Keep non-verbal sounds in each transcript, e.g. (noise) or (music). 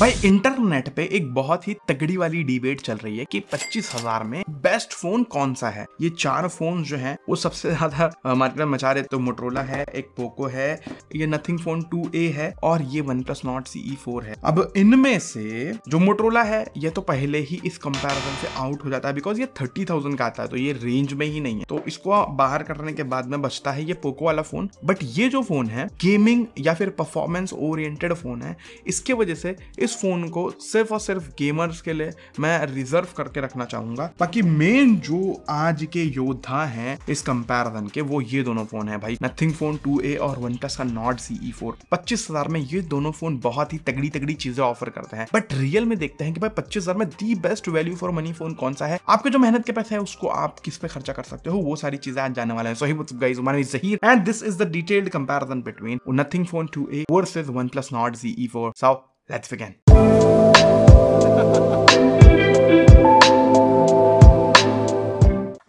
भाई इंटरनेट पे एक बहुत ही तगड़ी वाली डिबेट चल रही है कि 25,000 में बेस्ट फोन कौन सा है ये चार फोन जो हैं वो सबसे ज्यादा मार्केट मचा रहे तो मोटरोला है एक पोको है ये नथिंग फोन 2a है और ये OnePlus Nord C four है अब इनमें से जो मोटरोला है ये तो पहले ही इस कंपेरिजन से आउट हो जाता है बिकॉज ये थर्टी थाउजेंड का आता है तो ये रेंज में ही नहीं है तो इसको बाहर करने के बाद में बचता है ये पोको वाला फोन बट ये जो फोन है गेमिंग या फिर परफॉर्मेंस ओरिएंटेड फोन है इसके वजह से इस फ़ोन को सिर्फ और सिर्फ गेमर्स के लिए मैं रिजर्व करके रखना चाहूंगा बाकी मेन जो आज के योद्धा हैं इस कंपैरिजन के वो ये दोनों फ़ोन है भाई नथिंग फ़ोन टू और वन प्लस का नॉट सी ई फोर पच्चीस हज़ार में ये दोनों फ़ोन बहुत ही तगड़ी तगड़ी चीज़ें ऑफर करते हैं बट रियल में देखते हैं कि भाई पच्चीस हज़ार में the best value for money phone कौन सा है आपके जो मेहनत के पैसे है उसको आप किस पे खर्चा कर सकते हो वो सारी चीज़ें आज जाने वाले हैं सही गाइज हमारे Zaheer and this is the detailed comparison between Nothing phone two A versus OnePlus Nord G E four साउ Let's begin.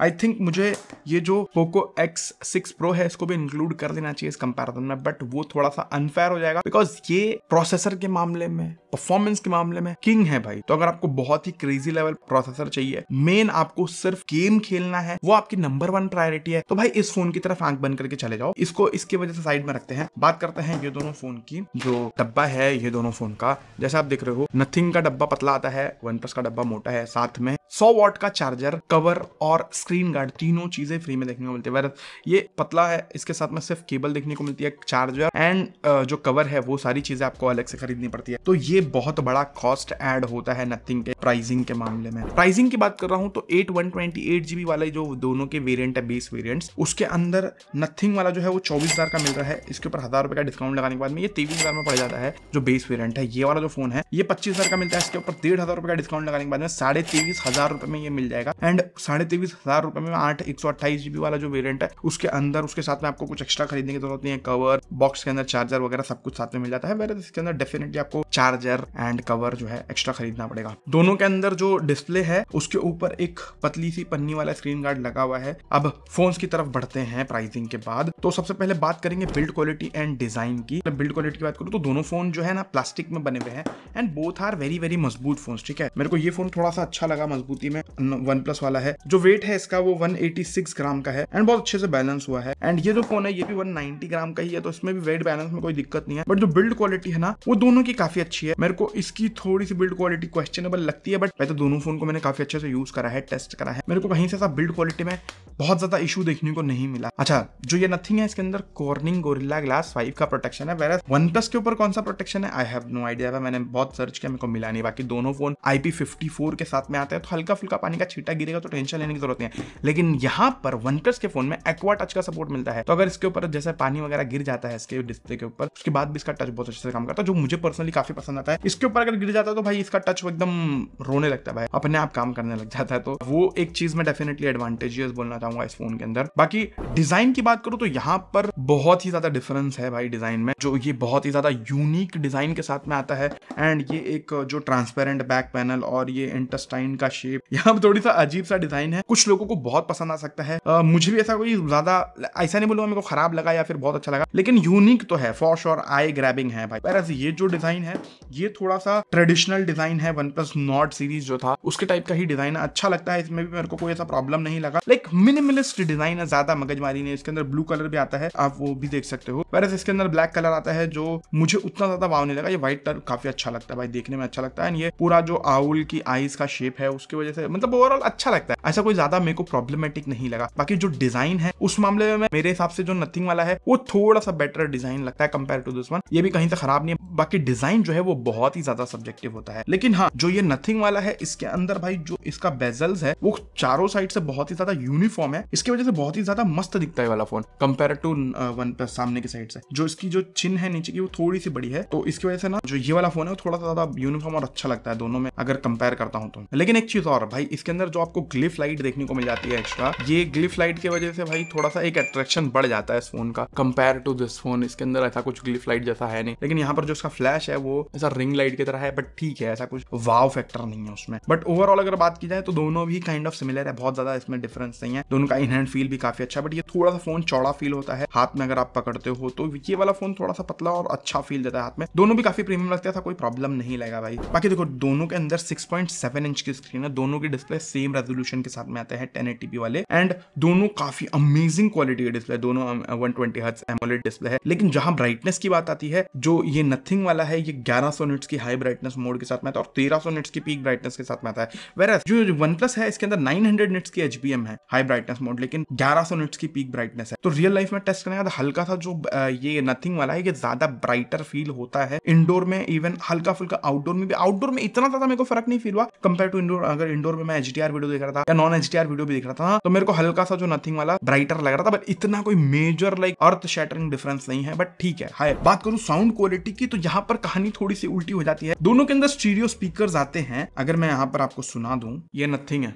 आई थिंक मुझे ये जो पोको एक्स सिक्स प्रो है इसको भी इंक्लूड कर लेना चाहिए इस कंपैरिजन में बट वो थोड़ा सा अनफेयर हो जाएगा बिकॉज ये प्रोसेसर के मामले में परफॉर्मेंस के मामले में किंग है भाई तो अगर आपको बहुत ही क्रेजी लेवल प्रोसेसर चाहिए मेन आपको सिर्फ गेम खेलना है वो आपकी नंबर वन प्रायोरिटी है तो भाई इस फोन की तरफ आंख बंद करके चले जाओ इसको इसकी वजह से साइड में रखते हैं बात करते हैं ये दोनों फोन की जो डब्बा है ये दोनों फोन का जैसे आप देख रहे हो नथिंग का डब्बा पतला आता है वन प्लस का डब्बा मोटा है साथ में सौ वॉट का चार्जर कवर और स्क्रीन गार्ड तीनों चीज़ें फ्री में देखने को मिलती है वैर ये पतला है इसके साथ में सिर्फ केबल देखने को मिलती है चार्जर एंड uh, जो कवर है वो सारी चीज़ें आपको अलग से खरीदनी पड़ती है तो ये बहुत बड़ा कॉस्ट एड होता है नथिंग के प्राइसिंग के मामले में प्राइसिंग की बात कर रहा हूँ तो eight one twenty eight GB वाले जो दोनों के वेरियंट है बेस वेरियंट उसके अंदर नथिंग वाला जो है वो चौबीस हजार का मिल रहा है इसके ऊपर हजार का डिस्काउंट लगाने के बाद में ये तेईस हजार में पड़ जाता है जो बेस वेरियंट है ये वाला जो फोन है ये पच्चीस हजार का मिलता है इसके ऊपर डेढ़ हजार का डिस्काउंट लगाने के बाद में साढ़े तेईस हजार रुपए में ये मिल जाएगा एंड साढ़े तेईस हजार हजार रुपए में आठ एक सौ अट्ठाईस जीबी वाला जो वेरियंट है उसके अंदर उसके साथ में आपको कुछ एक्स्ट्रा खरीदने की जरूरत नहीं है कवर बॉक्स के अंदर चार्जर वगैरह सब कुछ साथ में मिल जाता है वेर इसके अंदर डेफिनेटली आपको चार्जर एंड कवर जो है एक्स्ट्रा खरीदना पड़ेगा दोनों के अंदर जो डिस्प्ले है उसके ऊपर एक पतली सी पन्नी वाला स्क्रीन गार्ड लगा हुआ है अब फोन की तरफ बढ़ते हैं प्राइसिंग के बाद तो सबसे पहले बात करेंगे बिल्ड क्वालिटी एंड डिजाइन की बिल्ड मतलब क्वालिटी की बात करूँ तो दोनों फोन जो है ना प्लास्टिक में बने हुए हैं and both are very very मजबूत फोन ठीक है मेरे को ये फोन थोड़ा सा अच्छा लगा मजबूती में वन प्लस वाला है जो वेट है इसका वो 186 ग्राम का है एंड बहुत अच्छे से बैलेंस हुआ है एंड ये जो फोन है ये भी 190 ग्राम का ही है तो इसमें भी वेट बैलेंस में कोई दिक्कत नहीं है बट जो बिल्ड क्वालिटी है ना वो दोनों की काफी अच्छी है मेरे को इसकी थोड़ी सी बिल्ड क्वालिटी क्वेश्चनेबल लगती है बट वैसे तो दोनों फोन को मैंने काफी अच्छे से यूज करा है टेस्ट करा है मेरे को कहीं से ऐसा बिल्ड क्वालिटी में बहुत ज्यादा इशू देखने को नहीं मिला अच्छा जो ये नथिंग है इसके अंदर कॉर्निंग गोरिल्ला ग्लास फाइव का प्रोटेक्शन है वेरा वन प्लस के ऊपर कौन सा प्रोटेक्शन है आई हैव नो आइडिया मैंने बहुत सर्च किया मेरे को मिला नहीं बाकी दोनों फोन आईपी फिफ्टी के साथ में आते हैं तो हल्का फुल्का पानी का छीटा गिरेगा तो टेंशन लेने की जरूरत नहीं है लेकिन यहाँ पर वन प्लस के फोन में एक्वा टच का सपोर्ट मिलता है तो अगर इसके ऊपर जैसे पानी वगैरह गिर जाता है इसके डिस्प्ले के ऊपर उसके बाद भी इसका टच बहुत अच्छे से काम करता है जो मुझे पर्सनली काफी पसंद आता है इसके ऊपर अगर गिर जाता है तो भाई इसका टच एकदम रोने लगता है भाई अपने आप काम करने लग जाता है तो वो एक चीज में डेफिनेटली एडवांटेजियस बोलना चाहूंगा इस फोन के अंदर बाकी डिजाइन की बात करूं तो यहाँ पर बहुत ही ज्यादा डिफरेंस है भाई डिजाइन में जो ये बहुत ही ज्यादा यूनिक डिजाइन के साथ में आता है एंड ये एक जो ट्रांसपेरेंट बैक पैनल और ये इंटेस्टाइन का शेप यहाँ थोड़ी सा अजीब सा डिजाइन है कुछ लोगों लोगों को बहुत पसंद आ सकता है आ, मुझे भी ऐसा कोई ज्यादा ऐसा नहीं बोलूंगा मेरे को खराब लगा या फिर बहुत अच्छा लगा लेकिन यूनिक तो है फॉर श्योर आई ग्रैबिंग है भाई पर ये जो डिजाइन है ये थोड़ा सा ट्रेडिशनल डिजाइन है वन प्लस नॉट सीरीज जो था उसके टाइप का ही डिजाइन अच्छा लगता है इसमें भी मेरे को कोई ऐसा प्रॉब्लम नहीं लगा लाइक मिनिमलिस्ट डिजाइन है ज्यादा मगजमारी नहीं इसके अंदर ब्लू कलर भी आता है आप वो भी देख सकते हो पर इसके अंदर ब्लैक कलर आता है जो मुझे उतना ज्यादा वाव नहीं लगा ये व्हाइट कलर काफी अच्छा लगता है भाई देखने में अच्छा लगता है ये पूरा जो आउल की आईज का शेप है उसकी वजह से मतलब ओवरऑल अच्छा लगता है ऐसा कोई ज्यादा मेरे को प्रॉब्लमेटिक नहीं लगा बाकी जो डिजाइन है उस मामले में मेरे हिसाब से जो नथिंग वाला है वो थोड़ा सा बेटर डिजाइन लगता है कंपेयर टू दिस वन ये भी कहीं से खराब नहीं है बाकी डिजाइन जो है वो बहुत ही ज्यादा सब्जेक्टिव होता है लेकिन हाँ जो ये नथिंग वाला है इसके अंदर भाई जो इसका बेजल्स है वो चारों साइड से बहुत ही ज्यादा यूनिफॉर्म है इसकी वजह से बहुत ही ज्यादा मस्त दिखता है वाला फोन कंपेयर टू वन सामने की साइड से जो इसकी जो चिन्ह है नीचे की वो थोड़ी सी बड़ी है तो इसकी वजह से ना जो ये वाला फोन है वो थोड़ा सा ज्यादा यूनिफॉर्म और अच्छा लगता है दोनों में अगर कंपेयर करता हूँ तो लेकिन एक चीज और भाई इसके अंदर जो आपको ग्लिफ लाइट देखने को मिल जाती है एक्स्ट्रा ये ग्लिफ लाइट की वजह से भाई थोड़ा सा एक अट्रैक्शन बढ़ जाता है इस फोन का कंपेयर टू दिस फोन इसके अंदर ऐसा कुछ ग्लिफ लाइट जैसा है नहीं लेकिन यहाँ पर जो इसका फ्लैश है वो ऐसा रिंग लाइट की तरह है बट ठीक है ऐसा कुछ वाव फैक्टर नहीं है उसमें बट ओवरऑल अगर बात की जाए तो दोनों भी काइंड ऑफ सिमिलर है बहुत ज्यादा इसमें डिफरेंस नहीं है दोनों का इन हैंड फील भी काफी अच्छा बट ये थोड़ा सा फोन चौड़ा फील होता है हाथ में अगर आप पकड़ते हो तो ये वाला फोन थोड़ा सा पतला और अच्छा फील देता है हाथ में दोनों भी काफी प्रीमियम लगता है कोई प्रॉब्लम नहीं लगा भाई बाकी देखो दोनों के अंदर सिक्स इंच की स्क्रीन है दोनों की डिस्प्ले सेम रेजोल्यूशन के साथ में आते हैं है टेन वाले एंड दोनों काफी अमेजिंग क्वालिटी के डिस्प्ले दोनों one twenty hertz AMOLED display है लेकिन जहां ब्राइटनेस की बात आती है जो ये नथिंग वाला है ये ग्यारह सौ निट्स की हाई ब्राइटनेस मोड के साथ में आता है और तेरह सौ निट्स की पीक ब्राइटनेस के साथ में आता है वेर जो वन प्लस है इसके अंदर नाइन हंड्रेड निट्स की एचबीएम है हाई ब्राइटनेस मोड लेकिन ग्यारह सौ निट्स की पीक ब्राइटनेस है तो रियल लाइफ में टेस्ट करने का हल्का सा जो uh, ये नथिंग वाला है ये ज्यादा ब्राइटर फील होता है इंडोर में इवन हल्का फुल्का आउटडोर में भी आउटडोर में इतना ज्यादा मेरे को फर्क नहीं फील हुआ कंपेयर टू इंडोर अगर इंडोर में मैं एच वीडियो देख रहा था या नॉन एच वीडियो भी देख रहा था तो मेरे को हल्का सा जो नथिंग वाला ब्राइटर लग रहा था बट इतना कोई major like earth shattering difference नहीं है बट ठीक है हाय बात करूं साउंड क्वालिटी की तो यहाँ पर कहानी थोड़ी सी उल्टी हो जाती है दोनों के अंदर स्टीरियो स्पीकर आते हैं अगर मैं यहाँ पर आपको सुना दू ये नथिंग है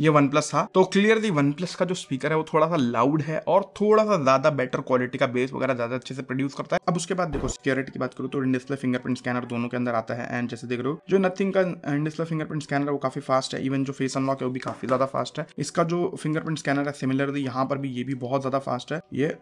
ये वन प्लस था तो क्लियरली वन प्लस का जो स्पीकर है वो थोड़ा सा लाउड है और थोड़ा सा ज्यादा बेटर क्वालिटी का बेस वगैरह ज्यादा अच्छे से प्रोड्यूस करता है अब उसके बाद देखो सिक्योरिटी की बात करूँ तो डिस्प्ले फिंगरप्रिंट स्कैनर दोनों के अंदर आता है एंड जैसे देख रहे हो जो नथिंग का डिस्प्ले फिंगरप्रिंट स्कैनर है वो काफी फास्ट है इवन जो फेस अनलॉक है वो भी काफी ज्यादा फास्ट है इसका जो फिंगरप्रिंट स्कैनर है सिमिलरली यहाँ पर भी ये भी बहुत ज्यादा फास्ट है ये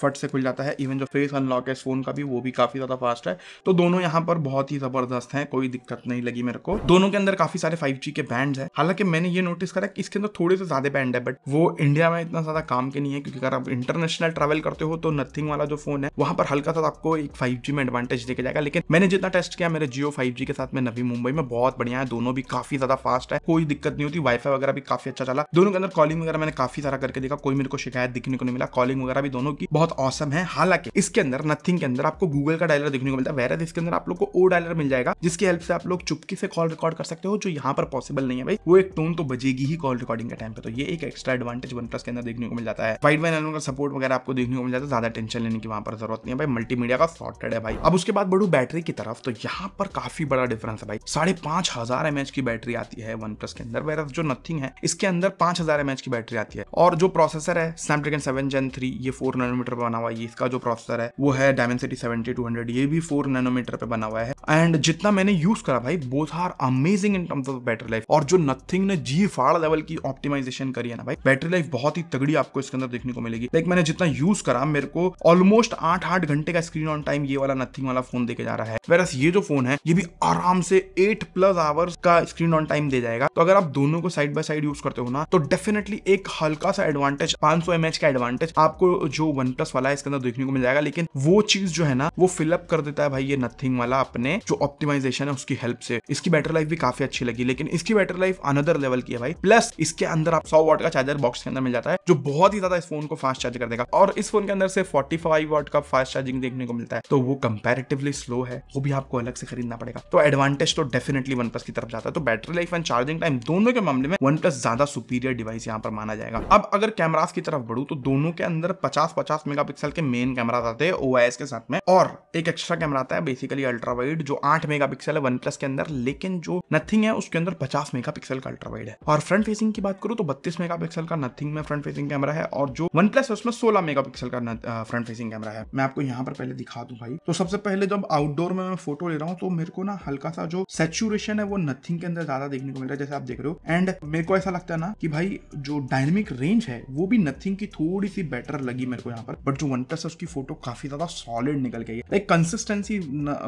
फट से खुल जाता है इवन जो फेस अनलॉक है इस फोन का भी वो भी काफी ज्यादा फास्ट है तो दोनों यहाँ पर बहुत ही जबरदस्त हैं कोई दिक्कत नहीं लगी मेरे को दोनों के अंदर काफी सारे 5G के बैंड है हालांकि मैंने ये नोटिस करा कि इसके अंदर थोड़े से ज्यादा बैंड है बट वो इंडिया में इतना ज्यादा काम के नहीं है क्योंकि अगर आप इंटरनेशनल ट्रेवल करते हो तो नथिंग वाला जो फोन है वहां पर हल्का सा आपको एक फाइव में एडवांटेज देखा जाएगा लेकिन मैंने जितना टेस्ट किया मेरे जियो फाइव के साथ में नवी मुंबई में बहुत बढ़िया है दोनों भी काफी ज्यादा फास्ट है कोई दिक्कत नहीं होती वाईफाई वगैरह भी काफी अच्छा चला दोनों के अंदर कॉलिंग वगैरह मैंने काफी सारा करके देखा कोई मेरे को शिकायत दिखने को नहीं मिला कॉलिंग वगैरह भी दोनों की बहुत औसम है हालांकि इसके अंदर नथिंग के अंदर आपको गूगल का डायलर देखने को मिलता है वेरज इसके अंदर आप लोग को ओ डायलर मिल जाएगा जिसकी हेल्प से आप लोग चुपकी से कॉल रिकॉर्ड कर सकते हो जो यहाँ पर पॉसिबल नहीं है भाई वो एक टोन तो बजेगी ही कॉल रिकॉर्डिंग के टाइम पे तो ये एक एक्स्ट्रा एडवांटेज वन प्लस के अंदर देखने को मिल जाता है वाइड वाइन का सपोर्ट वगैरह आपको देखने को मिल जाता है ज्यादा टेंशन लेने की वहां पर जरूरत नहीं है भाई मल्टीमीडिया का सॉर्टेड है भाई अब उसके बाद बढ़ू बैटरी की तरफ तो यहाँ पर काफी बड़ा डिफरेंस है भाई साढ़े पांच हजार एमएच की बैटरी आती है वन प्लस के अंदर वेरस जो नथिंग है इसके अंदर पांच हजार एमएच की बैटरी आती है और जो प्रोसेसर है स्नैपड्रैगन सेवन जेन थ्री ये फोर नैनोमीटर पर बना हुआ है इसका जो प्रोसेसर है वो है डायमेंसिटी सिटी ये भी फोर नैनोमीटर पर बना हुआ है एंड जितना मैंने यूज करा भाई both are amazing in terms of battery life और जो नथिंग ने जी फाड़ लेवल की ऑप्टिमाइजेशन करी है ना भाई बैटरी लाइफ बहुत ही तगड़ी आपको इसके अंदर देखने को मिलेगी लाइक मैंने जितना यूज करा मेरे को ऑलमोस्ट आठ आठ घंटे का स्क्रीन ऑन टाइम ये वाला नथिंग वाला फोन देके जा रहा है वेरस ये जो फोन है ये भी आराम से एट प्लस आवर्स का स्क्रीन ऑन टाइम दे जाएगा तो अगर आप दोनों को साइड बाय साइड यूज करते हो ना तो डेफिनेटली एक हल्का सा एडवांटेज पांच सौ का एडवांटेज आपको जो वन वन प्लस वाला है इसके अंदर देखने को मिल जाएगा लेकिन वो चीज जो है ना वो फिलअप कर देता है भाई ये नथिंग वाला अपने जो ऑप्टिमाइजेशन है उसकी हेल्प से इसकी बैटरी लाइफ भी काफी अच्छी लगी लेकिन इसकी बैटरी लाइफ अनदर लेवल की है भाई प्लस इसके अंदर आप सौ वॉट का चार्जर बॉक्स के अंदर मिल जाता है जो बहुत ही ज्यादा इस फोन को फास्ट चार्ज कर देगा और इस फोन के अंदर से फोर्टी फाइव वॉट का फास्ट चार्जिंग देखने को मिलता है तो वो कंपेरेटिवली स्लो है वो भी आपको अलग से खरीदना पड़ेगा तो एडवांटेज तो डेफिनेटली वन प्लस की तरफ जाता है तो battery life and charging time दोनों के मामले में वन प्लस ज्यादा सुपीरियर डिवाइस यहाँ पर माना जाएगा अब अगर कैमराज की तरफ बढ़ू तो दोनों के अंदर पचास पचास पचास मेगापिक्सल के मेन कैमरा आते हैं ओ के साथ में और एक एक्स्ट्रा कैमरा आता है बेसिकली अल्ट्रा वाइड जो आठ मेगापिक्सल है वन प्लस के अंदर लेकिन जो नथिंग है उसके अंदर पचास मेगापिक्सल का अल्ट्रा वाइड है और फ्रंट फेसिंग की बात करूं तो बत्तीस मेगा पिक्सल का नथिंग में फ्रंट फेसिंग कैमरा है और जो वन प्लस है उसमें सोलह मेगा पिक्सल का फ्रंट फेसिंग कैमरा है मैं आपको यहाँ पर पहले दिखा दू भाई तो सबसे पहले जब आउटडोर में मैं फोटो ले रहा हूँ तो मेरे को ना हल्का सा जो सेचुरेशन है वो नथिंग के अंदर ज्यादा देखने को मिल रहा है जैसे आप देख रहे हो एंड मेरे को ऐसा लगता है ना कि भाई जो डायनेमिक रेंज है वो भी नथिंग की थोड़ी सी बेटर लगी मेरे को यहाँ पर बट जो वन प्लस है उसकी फोटो काफी ज्यादा सॉलिड निकल गई है कंसिस्टेंसी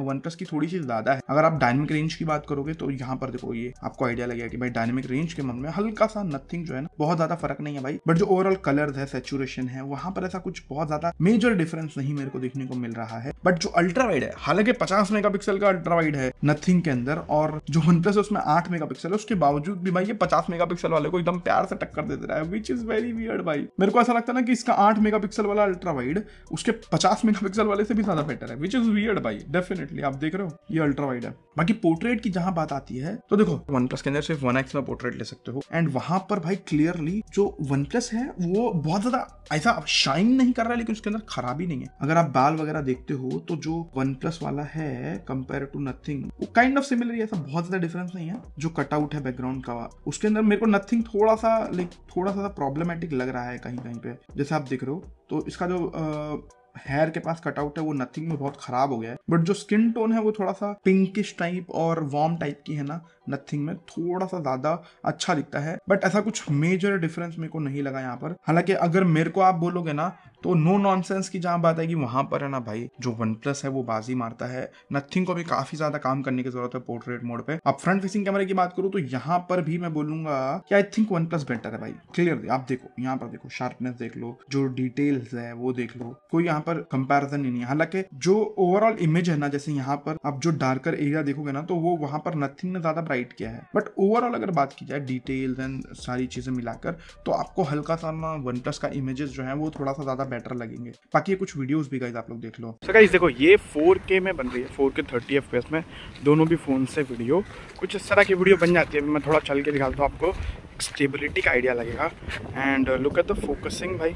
वन प्लस की थोड़ी सी ज्यादा है अगर आप डायनेमिक रेंज की बात करोगे तो यहाँ पर देखो ये आपको आइडिया लगेगा कि भाई डायनेमिक रेंज के मन में हल्का सा नथिंग जो है ना बहुत ज्यादा फर्क नहीं है भाई बट जो ओवरऑल कलर है सेचुरेशन है वहां पर ऐसा कुछ बहुत ज्यादा मेजर डिफरेंस नहीं मेरे को देखने को मिल रहा है बट जो अल्ट्रा वाइड है हालांकि पचास मेगा का अल्ट्रा वाइड है नथिंग के अंदर और जो वन प्लस उसमें आठ मेगा है उसके बावजूद भी भाई ये पचास मेगा वाले को एकदम प्यार से टक्कर दे रहा है विच इज वेरी वियर्ड भाई मेरे को ऐसा लगता है ना कि इसका आठ मेगा वाला अल्ट्रा वाइड उसके 50 मेगापिक्सल वाले से भी ज़्यादा बेटर है which is weird by definitely आप देख रहे हो ये अल्ट्रा वाइड है बाकी पोर्ट्रेट की जहां बात आती है तो देखो वन प्लस के अंदर सिर्फ वन एक्स में पोर्ट्रेट ले सकते हो एंड वहां पर भाई क्लियरली जो वन प्लस है वो बहुत ज़्यादा ऐसा शाइन नहीं कर रहा है लेकिन उसके अंदर खराबी नहीं है अगर आप बाल वगैरह देखते हो तो जो वन प्लस वाला है कंपेयर टू नथिंग वो काइंड ऑफ सिमिलर ऐसा बहुत ज्यादा डिफरेंस नहीं है जो कटआउट है बैकग्राउंड का उसके अंदर मेरे को नथिंग थोड़ा सा लाइक थोड़ा सा प्रॉब्लमेटिक लग रहा है कहीं कहीं पे जैसे आप देख रहे हो तो इसका जो हेयर के पास कटआउट है वो नथिंग में बहुत खराब हो गया है बट जो स्किन टोन है वो थोड़ा सा पिंकिश टाइप और वार्म टाइप की है ना नथिंग में थोड़ा सा ज्यादा अच्छा दिखता है बट ऐसा कुछ मेजर डिफरेंस मेरे को नहीं लगा यहाँ पर हालांकि अगर मेरे को आप बोलोगे ना तो नो नॉनसेंस की जहां बात आएगी वहां पर है ना भाई जो वन प्लस है वो बाजी मारता है नथिंग को भी काफी ज्यादा काम करने की जरूरत है पोर्ट्रेट मोड पे अब फ्रंट फेसिंग कैमरे की बात करूं तो यहाँ पर भी मैं बोलूंगा कि I think OnePlus better है भाई क्लियर आप देखो यहाँ पर देखो शार्पनेस देख लो जो डिटेल्स है वो देख लो कोई यहाँ पर कंपेरिजन ही नहीं है हालांकि जो ओवरऑल इमेज है ना जैसे यहाँ पर आप जो डार्कर एरिया देखोगे ना तो वो वहां पर नथिंग ने ज्यादा राइट किया है बट ओवरऑल अगर बात की जाए डिटेल्स एंड सारी चीज़ें मिलाकर तो आपको हल्का सा ना वन प्लस का इमेजेस जो है वो थोड़ा सा ज़्यादा बेटर लगेंगे बाकी कुछ वीडियोज भी गाइज आप लोग देख लो सर गाइज देखो ये फोर में बन रही है 4K 30 FPS में दोनों भी फ़ोन से वीडियो कुछ इस तरह की वीडियो बन जाती है मैं थोड़ा चल के दिखाता हूँ आपको स्टेबिलिटी का आइडिया लगेगा and look at the focusing भाई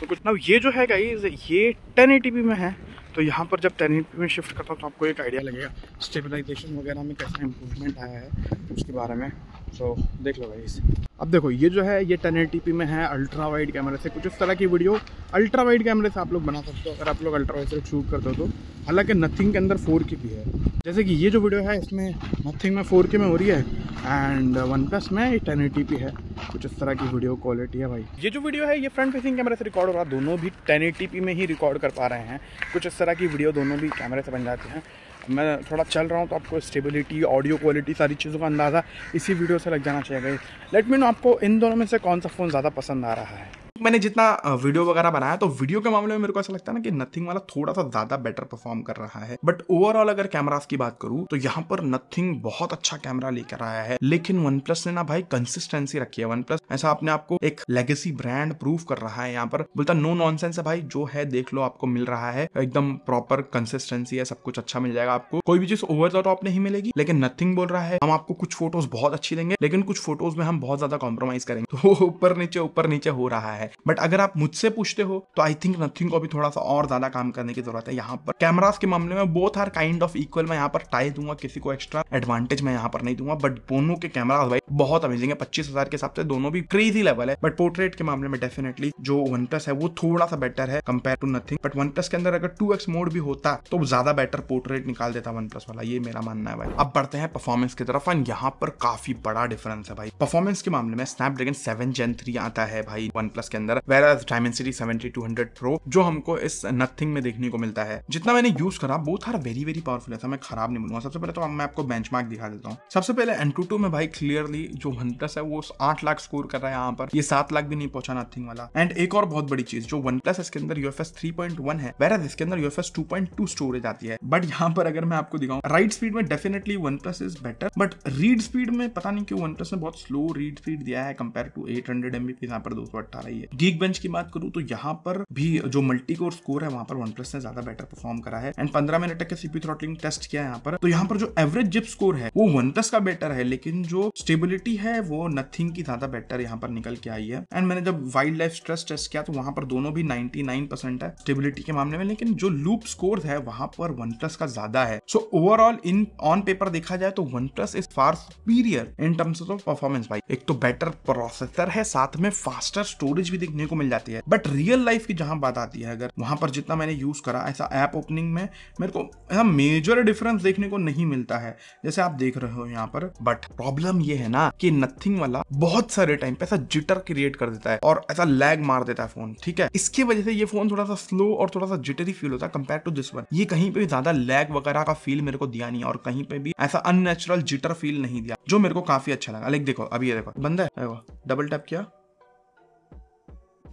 तो कुछ ना ये जो है गाइज ये टेन में है तो यहाँ पर जब टेन में शिफ्ट करता हूँ तो आपको एक आइडिया लगेगा स्टेबलाइजेशन वगैरह में कैसा इम्प्रूवमेंट आया है उसके बारे में सो so, देख लो भाई अब देखो ये जो है ये टेन में है अल्ट्रा वाइड कैमरे से कुछ इस तरह की वीडियो अल्ट्रा वाइड कैमरे से आप लोग बना सकते हो अगर आप लोग अल्ट्रा वाइड से शूट करते हो तो हालांकि नथिंग के अंदर फोर की भी है जैसे कि ये जो वीडियो है इसमें नथिंग में फोर के में हो रही है एंड वन प्लस में टेन एटी है कुछ इस तरह की वीडियो क्वालिटी है भाई ये जो वीडियो है ये फ्रंट फेसिंग कैमरे से रिकॉर्ड हो रहा है दोनों भी टेन में ही रिकॉर्ड कर पा रहे हैं कुछ इस तरह की वीडियो दोनों भी कैमरे से बन जाते हैं मैं थोड़ा चल रहा हूँ तो आपको स्टेबिलिटी ऑडियो क्वालिटी सारी चीज़ों का अंदाज़ा इसी वीडियो से लग जाना चाहिए लेट मी नो आपको इन दोनों में से कौन सा फ़ोन ज़्यादा पसंद आ रहा है मैंने जितना वीडियो वगैरह बनाया तो वीडियो के मामले में मेरे को ऐसा लगता है ना कि नथिंग वाला थोड़ा सा ज्यादा बेटर परफॉर्म कर रहा है बट ओवरऑल अगर कैमरास की बात करूं तो यहाँ पर नथिंग बहुत अच्छा कैमरा लेकर आया है लेकिन वन प्लस ने ना भाई कंसिस्टेंसी रखी है वन प्लस ऐसा अपने आपको एक लेगेसी ब्रांड प्रूफ कर रहा है यहाँ पर बोलता नो नॉन है भाई जो है देख लो आपको मिल रहा है एकदम प्रॉपर कंसिस्टेंसी है सब कुछ अच्छा मिल जाएगा आपको कोई भी चीज ओवर द टॉप नहीं मिलेगी लेकिन नथिंग बोल रहा है हम आपको कुछ फोटोज बहुत अच्छी देंगे लेकिन कुछ फोटोज में हम बहुत ज्यादा कॉम्प्रोमाइज करेंगे (laughs) तो ऊपर नीचे ऊपर नीचे हो रहा है है बट अगर आप मुझसे पूछते हो तो आई थिंक नथिंग को भी थोड़ा सा और ज्यादा काम करने की जरूरत है यहाँ पर कैमराज के मामले में both are kind of equal मैं यहाँ पर टाई दूंगा किसी को एक्स्ट्रा एडवांटेज मैं यहाँ पर नहीं दूंगा बट दोनों के कैमराज भाई बहुत अमेजिंग है पच्चीस हजार के हिसाब से दोनों भी क्रेजी लेवल है बट पोर्ट्रेट के मामले में डेफिनेटली जो वन प्लस है वो थोड़ा सा बेटर है compare to Nothing but OnePlus के अंदर अगर टू एक्स मोड भी होता तो ज्यादा बेटर पोर्ट्रेट निकाल देता वन प्लस वाला ये मेरा मानना है भाई अब बढ़ते हैं परफॉर्मेंस की तरफ एंड यहाँ पर काफी बड़ा डिफरेंस है भाई परफॉर्मेंस के मामले में स्नैपड्रैगन सेवन जेन थ्री आता है भाई वन प्लस के के अंदर वेरा डायमेंसिटी सिटी सेवेंटी टू हंड्रेड प्रो जो हमको इस नथिंग में देखने को मिलता है जितना मैंने यूज करा वो था वेरी वेरी पावरफुल ऐसा मैं खराब नहीं बोलूंगा सबसे पहले तो मैं आपको बेंच दिखा देता हूँ सबसे पहले एन टू टू में भाई क्लियरली जो वन प्लस है वो आठ लाख स्कोर कर रहा है यहाँ पर ये सात लाख भी नहीं पहुंचा नथिंग वाला एंड एक और बहुत बड़ी चीज जो वन प्लस इसके अंदर U F S three point one है वेरा इसके अंदर U F S two point two storage आती है बट यहाँ पर अगर मैं आपको दिखाऊँ राइट स्पीड में definitely OnePlus is better but read speed में पता नहीं क्यों वन प्लस ने बहुत स्लो रीड स्पीड दिया है compare to eight hundred MBP यहाँ पर दो सौ अट्ठारह चाहिए डीक बेंच की बात करूं तो यहाँ पर भी जो मल्टी कोर स्कोर है वहां पर वन प्लस ने ज्यादा बेटर परफॉर्म करा है एंड पंद्रह मिनट तक सीपी थ्रॉटलिंग टेस्ट किया है यहाँ पर तो यहाँ पर जो एवरेज जिप स्कोर है वो वन प्लस का बेटर है लेकिन जो स्टेबिलिटी है वो नथिंग की ज्यादा बेटर यहाँ पर निकल के आई है एंड मैंने जब वाइल्ड लाइफ स्ट्रेस टेस्ट किया तो वहां पर दोनों भी नाइनटी परसेंट है स्टेबिलिटी के मामले में लेकिन जो लूप स्कोर है वहां पर वन प्लस का ज्यादा है so overall in on paper देखा जाए तो OnePlus is far superior in terms of performance भाई एक तो बेटर प्रोसेसर है साथ में फास्टर स्टोरेज भी भी देखने को मिल जाती है बट रियल लाइफ की जहां बात आती है अगर वहां पर जितना मैंने यूज करा ऐसा ऐप ओपनिंग में मेरे को ऐसा मेजर डिफरेंस देखने को नहीं मिलता है जैसे आप देख रहे हो यहाँ पर बट प्रॉब्लम ये है ना कि नथिंग वाला बहुत सारे टाइम पे ऐसा जिटर क्रिएट कर देता है और ऐसा लैग मार देता है फोन ठीक है इसकी वजह से ये फोन थोड़ा सा स्लो और थोड़ा सा जिटरी फील होता है कंपेयर टू दिस वन ये कहीं पे ज्यादा लैग वगैरह का फील मेरे को दिया नहीं और कहीं पे भी ऐसा अननेचुरल जिटर फील नहीं दिया जो मेरे को काफी अच्छा लगा लेकिन देखो अभी ये देखो बंदा है देखो डबल टैप किया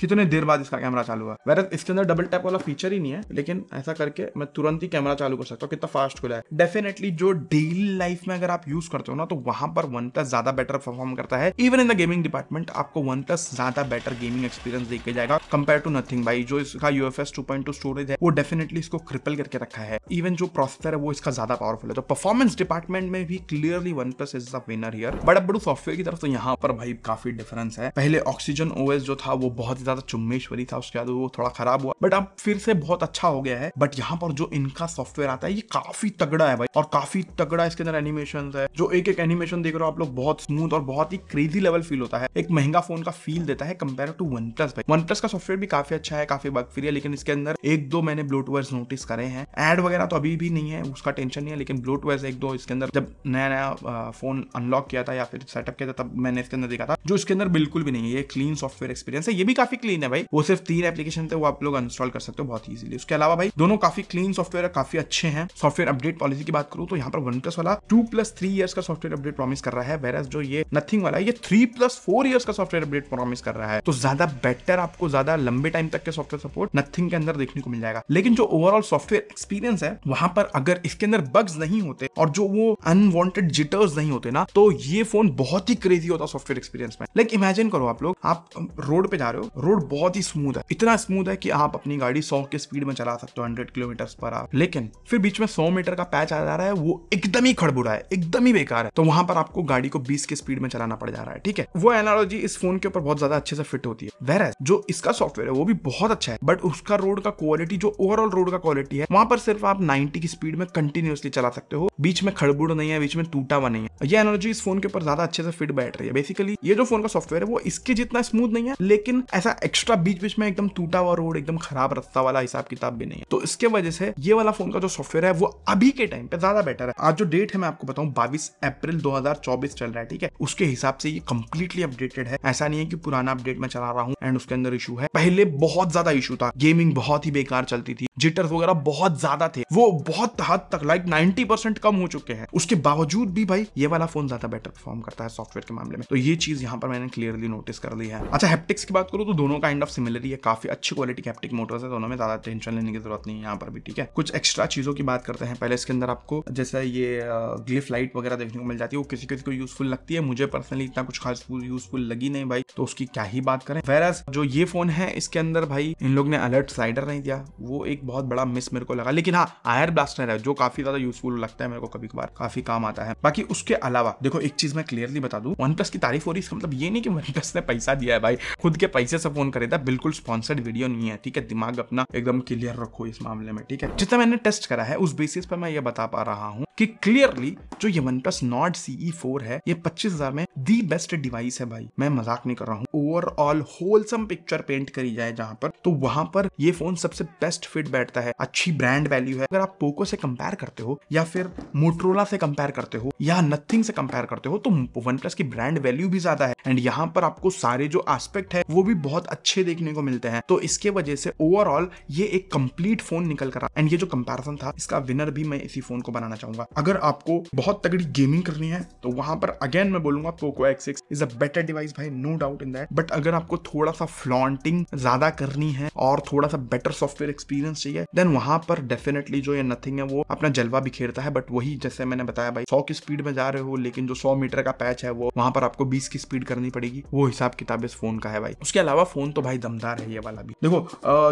कितने देर बाद इसका कैमरा चालू हुआ वैर इसके अंदर डबल टैप वाला फीचर ही नहीं है लेकिन ऐसा करके मैं तुरंत ही कैमरा चालू कर सकता हूँ कितना फास्ट खुला है डेफिनेटली जो डेली लाइफ में अगर आप यूज करते हो ना तो वहां पर वन प्लस ज्यादा बेटर परफॉर्म करता है even in the gaming department आपको वन प्लस ज्यादा बेटर गेमिंग एक्सपीरियंस देखा जाएगा कंपेयर टू नथिंग भाई जो इसका U F S two point two storage है वो डेफिनेटली इसको क्रिपल करके रखा है इवन जो प्रोसेसर है वो इसका ज्यादा पावरफुल है तो परफॉर्मेंस डिपार्टमेंट में भी clearly OnePlus is the winner here but अब सॉफ्टवेयर की तरफ तो यहाँ पर भाई काफी डिफरेंस है पहले ऑक्सीजन ओएस जो था वो बहुत ज़्यादा चुम्बेश्वरी था उसके बाद वो थोड़ा खराब हुआ बट अब फिर से बहुत अच्छा हो गया है बट यहाँ पर जो इनका सॉफ्टवेयर आता है ये काफी तगड़ा है भाई और काफी तगड़ा इसके अंदर एनिमेशन है जो एक एक एनिमेशन देख रहे हो आप लोग बहुत स्मूथ और बहुत ही क्रेजी लेवल फील होता है एक महंगा फोन का फील देता है कंपेयर टू वन प्लस भाई वन प्लस का सॉफ्टवेयर भी काफी अच्छा है काफी बग फ्री है लेकिन इसके अंदर एक दो मैंने ब्लोटवेयर नोटिस करे हैं एड वगैरह तो अभी भी नहीं है उसका टेंशन नहीं है लेकिन ब्लोटवेयर एक दो इसके अंदर जब नया नया फोन अनलॉक किया था या फिर सेटअप किया था तब मैंने इसके अंदर देखा था जो इसके अंदर बिल्कुल भी नहीं है ये क्लीन सॉफ्टवेयर एक्सपीरियंस है ये भी काफी काफी क्लीन है भाई वो सिर्फ तीन एप्लीकेशन थे वो आप लोग इंस्टॉल कर सकते हो बहुत इजीली उसके अलावा भाई दोनों काफी क्लीन सॉफ्टवेयर काफी अच्छे हैं सॉफ्टवेयर अपडेट पॉलिसी की बात करूँ तो यहाँ पर वन प्लस वाला टू प्लस थ्री ईयर्स का सॉफ्टवेयर अपडेट प्रॉमिस कर रहा है वेरस जो ये नथिंग वाला ये थ्री प्लस फोर ईयर्स का सॉफ्टवेयर अपडेट प्रॉमिस कर रहा है तो ज्यादा बेटर आपको ज्यादा लंबे टाइम तक के सॉफ्टवेयर सपोर्ट नथिंग के अंदर देखने को मिल जाएगा लेकिन जो ओवरऑल सॉफ्टवेयर एक्सपीरियंस है वहां पर अगर इसके अंदर बग्स नहीं होते और जो वो अनवांटेड जिटर्स नहीं होते ना तो ये फोन बहुत ही क्रेजी होता सॉफ्टवेयर एक्सपीरियंस में लाइक इमेजिन करो आप लोग आप रोड पे जा रहे हो रोड बहुत ही स्मूथ है इतना स्मूथ है कि आप अपनी गाड़ी सौ के स्पीड में चला सकते हो हंड्रेड किलोमीटर पर आप लेकिन फिर बीच में सौ मीटर का पैच आ जा रहा है वो एकदम ही खड़बुरा है एकदम ही बेकार है तो वहां पर आपको गाड़ी को बीस के स्पीड में चलाना पड़ जा रहा है ठीक है वो एनोलॉजी इस फोन के ऊपर बहुत ज्यादा अच्छे से फिट होती है वेर जो इसका सॉफ्टवेयर है वो भी बहुत अच्छा है बट उसका रोड का क्वालिटी जो ओवरऑल रोड का क्वालिटी है वहां पर सिर्फ आप नाइनटी की स्पीड में कंटिन्यूसली चला सकते हो बीच में खड़बुड़ नहीं है बीच में टूटा हुआ नहीं है ये एनोलॉजी इस फोन के ऊपर ज्यादा अच्छे से फिट बैठ रही है बेसिकली ये जो फोन का सॉफ्टवेयर है वो इसके जितना स्मूथ नहीं है लेकिन ऐसा ऐसा एक्स्ट्रा बीच बीच में एकदम टूटा हुआ रोड एकदम खराब रास्ता वाला हिसाब किताब भी नहीं है तो इसके वजह से ये वाला फोन का जो सॉफ्टवेयर है वो अभी के टाइम पे ज्यादा बेटर है आज जो डेट है मैं आपको बताऊँ बाईस अप्रैल दो चल रहा है ठीक है उसके हिसाब से ये कंप्लीटली अपडेटेड है ऐसा नहीं है कि पुराना अपडेट मैं चला रहा हूँ एंड उसके अंदर इशू है पहले बहुत ज्यादा इशू था गेमिंग बहुत ही बेकार चलती थी जिटर्स वगैरह बहुत ज्यादा थे वो बहुत हद तक लाइक 90 परसेंट कम हो चुके हैं उसके बावजूद भी भाई ये वाला फोन ज्यादा बेटर परफॉर्म करता है सॉफ्टवेयर के मामले में तो ये चीज यहाँ पर मैंने क्लियरली नोटिस कर ली है अच्छा हेप्टिक्स की बात करूँ तो दोनों काइंड ऑफ सिमिलरी है काफी अच्छी क्वालिटी के हेप्टिक मोटर्स है दोनों में ज्यादा टेंशन लेने की जरूरत नहीं है यहाँ पर भी ठीक है कुछ एक्स्ट्रा चीजों की बात करते हैं पहले इसके अंदर आपको जैसे ये ग्लिफ लाइट वगैरह देखने को मिल जाती है वो किसी किसी को यूजफुल लगती है मुझे पर्सनली इतना कुछ खास यूजफुल लगी नहीं भाई तो उसकी क्या ही बात करें वेरस जो ये फोन है इसके अंदर भाई इन लोग ने अलर्ट स्लाइडर नहीं दिया वो एक बहुत बड़ा मिस मेरे को लगा लेकिन हाँ आयर ब्लास्टर है जो काफी ज्यादा यूजफुल लगता है मेरे को कभी कभार काफी काम आता है बाकी उसके अलावा देखो एक चीज मैं क्लियरली बता दू वन प्लस की तारीफ हो रही इसका मतलब ये नहीं कि वन प्लस ने पैसा दिया है भाई खुद के पैसे से फोन खरीदा बिल्कुल स्पॉन्सर्ड वीडियो नहीं है ठीक है दिमाग अपना एकदम क्लियर रखो इस मामले में ठीक है जितना मैंने टेस्ट करा है उस बेसिस पर मैं ये बता पा रहा हूँ कि क्लियरली जो ये OnePlus Nord CE four है ये पच्चीस हजार में दी बेस्ट डिवाइस है भाई मैं मजाक नहीं कर रहा हूँ ओवरऑल होलसम पिक्चर पेंट करी जाए जहां पर तो वहां पर ये फोन सबसे बेस्ट फिट बैठता है अच्छी ब्रांड वैल्यू है अगर आप पोको से कंपेयर करते हो या फिर मोट्रोला से कंपेयर करते हो या नथिंग से कंपेयर करते हो तो वन प्लस की ब्रांड वैल्यू भी ज्यादा है एंड यहाँ पर आपको सारे जो एस्पेक्ट है वो भी बहुत अच्छे देखने को मिलते हैं तो इसके वजह से ओवरऑल ये एक कंप्लीट फोन निकल कर एंड ये जो कंपेरिजन था इसका विनर भी मैं इसी फोन को बनाना चाहूंगा अगर आपको बहुत तगड़ी गेमिंग करनी है तो वहां पर अगेन मैं बोलूंगा Poco X six is a better device भाई no doubt in that but अगर आपको थोड़ा सा फ्लॉन्टिंग ज्यादा करनी है और थोड़ा सा बेटर सॉफ्टवेयर एक्सपीरियंस चाहिए देन वहां पर डेफिनेटली जो ये नथिंग है वो अपना जलवा बिखेरता है बट वही जैसे मैंने बताया भाई सौ की स्पीड में जा रहे हो लेकिन जो सौ मीटर का पैच है वो वहां पर आपको बीस की स्पीड करनी पड़ेगी वो हिसाब किताब इस फोन का है भाई उसके अलावा फोन तो भाई दमदार है ये वाला भी देखो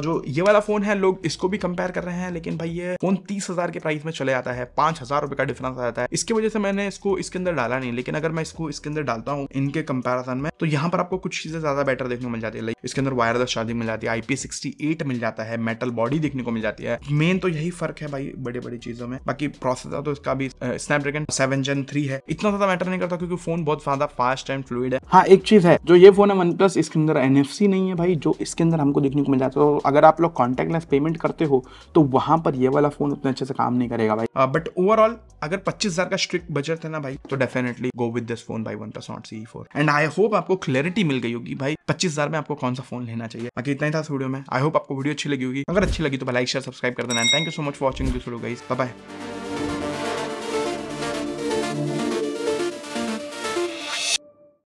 जो ये वाला फोन है लोग इसको भी कंपेयर कर रहे हैं लेकिन भाई ये फोन तीस हजार के प्राइस में चले आता है पांच हजार रुपए का डिफरेंस आ जाता है इसकी वजह से मैंने इसको इसके अंदर डाला नहीं लेकिन अगर मैं इसको इसके अंदर डालता हूँ इनके कंपेरिजन में तो यहाँ पर आपको कुछ चीजें ज्यादा बेटर देखने मिल जाती है इसके अंदर वायरलेस चार्जिंग मिल जाती है आईपी मिल जाता है मेटल बॉडी देखने देखने को मिल जाती है मेन तो यही फर्क है भाई बड़े बड़े चीजों में बाकी प्रोसेसर तो इसका भी स्नैपड्रैगन सेवन जन थ्री है इतना ज्यादा मैटर नहीं करता क्योंकि फोन बहुत ज्यादा फास्ट एंड फ्लूड है हाँ एक चीज है जो ये फोन है वन प्लस इसके अंदर एन नहीं है भाई जो इसके अंदर हमको देखने को मिल जाता है तो अगर आप लोग कॉन्टेक्ट पेमेंट करते हो तो वहां पर ये वाला फोन उतना अच्छे से काम नहीं करेगा भाई बट ओवरऑल अगर पच्चीस का स्ट्रिक्ट बजट है ना भाई तो definitely go with this phone भाई OnePlus Nord C four and I hope आपको क्लैरिटी मिल गई होगी भाई पच्चीस में आपको कौन सा फोन लेना चाहिए बाकी इतना ही था वीडियो में आई होप आपको वीडियो अच्छी लगी होगी अगर अच्छी लगी तो लाइक शेयर सब्सक्राइब कर देना thank you so much watching this video guys bye bye